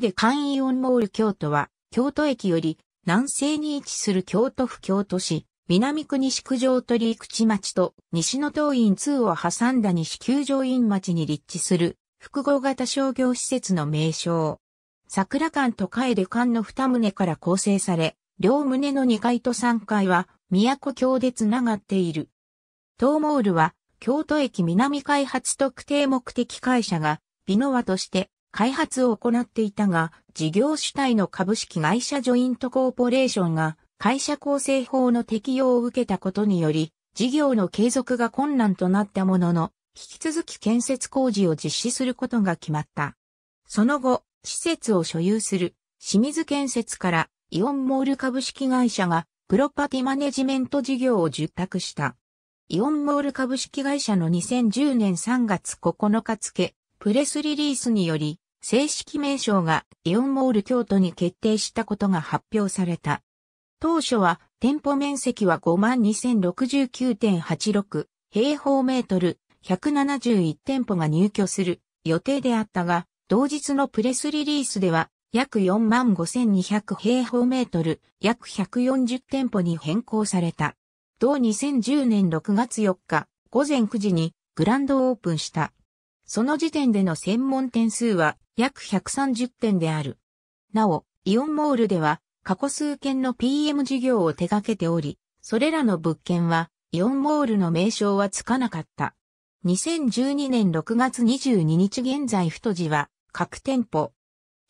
で簡易オンモール京都は、京都駅より南西に位置する京都府京都市、南区西九条鳥居口町と西の東院2を挟んだ西九条院町に立地する複合型商業施設の名称。桜館とで館の二棟から構成され、両棟の2階と3階は都京でつながっている。東モールは京都駅南開発特定目的会社がビノワとして開発を行っていたが、事業主体の株式会社ジョイントコーポレーションが会社構成法の適用を受けたことにより、事業の継続が困難となったものの、引き続き建設工事を実施することが決まった。その後、施設を所有する清水建設からイオンモール株式会社がプロパティマネジメント事業を受託した。イオンモール株式会社の2010年3月9日付、プレスリリースにより、正式名称がイオンモール京都に決定したことが発表された。当初は店舗面積は52,069.86平方メートル171店舗が入居する予定であったが、同日のプレスリリースでは約45,200平方メートル約140店舗に変更された。同2010年6月4日午前9時にグランドオープンした。その時点での専門点数は約130点である。なお、イオンモールでは過去数件の PM 事業を手掛けており、それらの物件はイオンモールの名称はつかなかった。2012年6月22日現在太字は各店舗。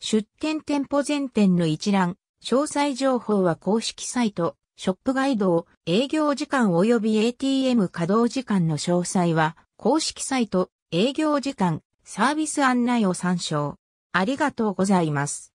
出店店舗全店の一覧、詳細情報は公式サイト、ショップガイド、営業時間及び ATM 稼働時間の詳細は公式サイト、営業時間、サービス案内を参照。ありがとうございます。